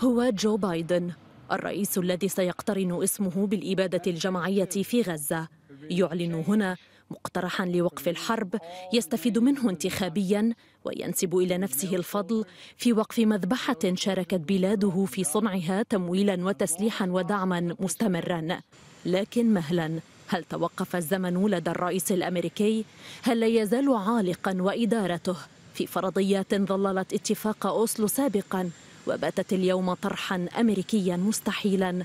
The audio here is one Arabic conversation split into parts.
هو جو بايدن الرئيس الذي سيقترن اسمه بالإبادة الجماعية في غزة يعلن هنا مقترحا لوقف الحرب يستفيد منه انتخابيا وينسب الى نفسه الفضل في وقف مذبحه شاركت بلاده في صنعها تمويلا وتسليحا ودعما مستمرا لكن مهلا هل توقف الزمن لدى الرئيس الامريكي هل لا يزال عالقا وادارته في فرضيات ظللت اتفاق اوسلو سابقا وباتت اليوم طرحا أمريكيا مستحيلا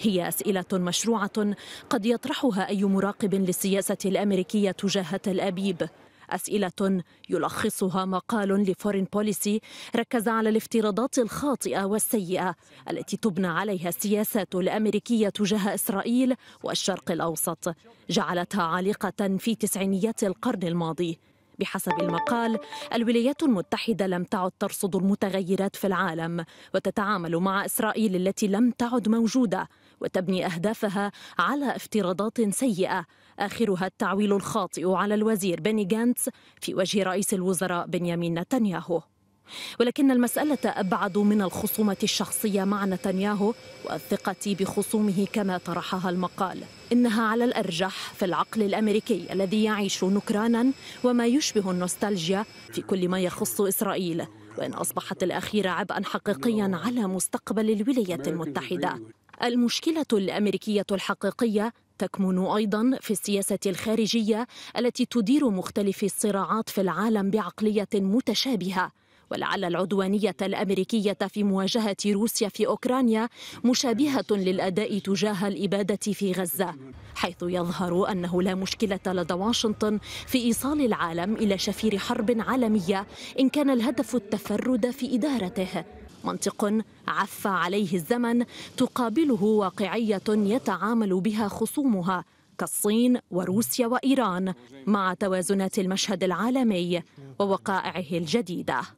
هي أسئلة مشروعة قد يطرحها أي مراقب للسياسة الأمريكية تجاه تل أبيب أسئلة يلخصها مقال لفورين بوليسي ركز على الافتراضات الخاطئة والسيئة التي تبنى عليها السياسات الأمريكية تجاه إسرائيل والشرق الأوسط جعلتها عالقة في تسعينيات القرن الماضي بحسب المقال الولايات المتحدة لم تعد ترصد المتغيرات في العالم وتتعامل مع إسرائيل التي لم تعد موجودة وتبني أهدافها على افتراضات سيئة آخرها التعويل الخاطئ على الوزير بني جانتس في وجه رئيس الوزراء بنيامين نتنياهو ولكن المسألة أبعد من الخصومة الشخصية مع نتنياهو والثقة بخصومه كما طرحها المقال إنها على الأرجح في العقل الأمريكي الذي يعيش نكرانا وما يشبه النوستالجيا في كل ما يخص إسرائيل وإن أصبحت الأخيرة عبئا حقيقيا على مستقبل الولايات المتحدة المشكلة الأمريكية الحقيقية تكمن ايضا في السياسه الخارجيه التي تدير مختلف الصراعات في العالم بعقليه متشابهه ولعل العدوانية الأمريكية في مواجهة روسيا في أوكرانيا مشابهة للأداء تجاه الإبادة في غزة حيث يظهر أنه لا مشكلة لدى واشنطن في إيصال العالم إلى شفير حرب عالمية إن كان الهدف التفرد في إدارته منطق عف عليه الزمن تقابله واقعية يتعامل بها خصومها كالصين وروسيا وإيران مع توازنات المشهد العالمي ووقائعه الجديدة